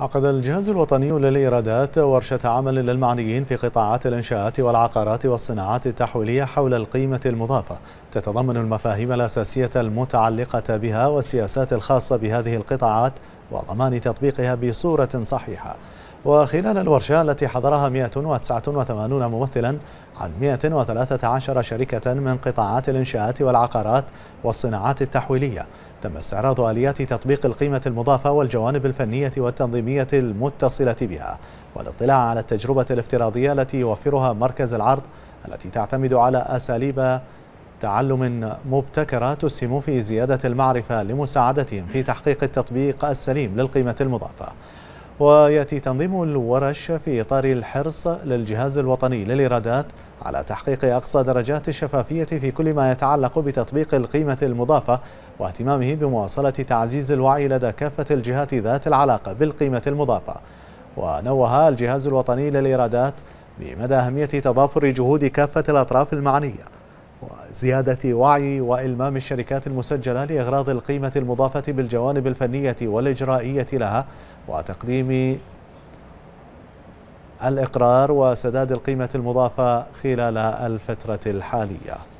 عقد الجهاز الوطني للإيرادات ورشة عمل للمعنيين في قطاعات الإنشاءات والعقارات والصناعات التحويلية حول القيمة المضافة تتضمن المفاهيم الأساسية المتعلقة بها والسياسات الخاصة بهذه القطاعات وضمان تطبيقها بصورة صحيحة وخلال الورشة التي حضرها 189 ممثلا عن 113 شركة من قطاعات الإنشاءات والعقارات والصناعات التحويلية تم استعراض آليات تطبيق القيمة المضافة والجوانب الفنية والتنظيمية المتصلة بها والاطلاع على التجربة الافتراضية التي يوفرها مركز العرض التي تعتمد على أساليب تعلم مبتكرة تسهم في زيادة المعرفة لمساعدتهم في تحقيق التطبيق السليم للقيمة المضافة ويأتي تنظيم الورش في إطار الحرص للجهاز الوطني للإيرادات على تحقيق أقصى درجات الشفافية في كل ما يتعلق بتطبيق القيمة المضافة واهتمامه بمواصلة تعزيز الوعي لدى كافة الجهات ذات العلاقة بالقيمة المضافة ونوه الجهاز الوطني للإيرادات بمدى أهمية تضافر جهود كافة الأطراف المعنية زيادة وعي وإلمام الشركات المسجلة لإغراض القيمة المضافة بالجوانب الفنية والإجرائية لها وتقديم الإقرار وسداد القيمة المضافة خلال الفترة الحالية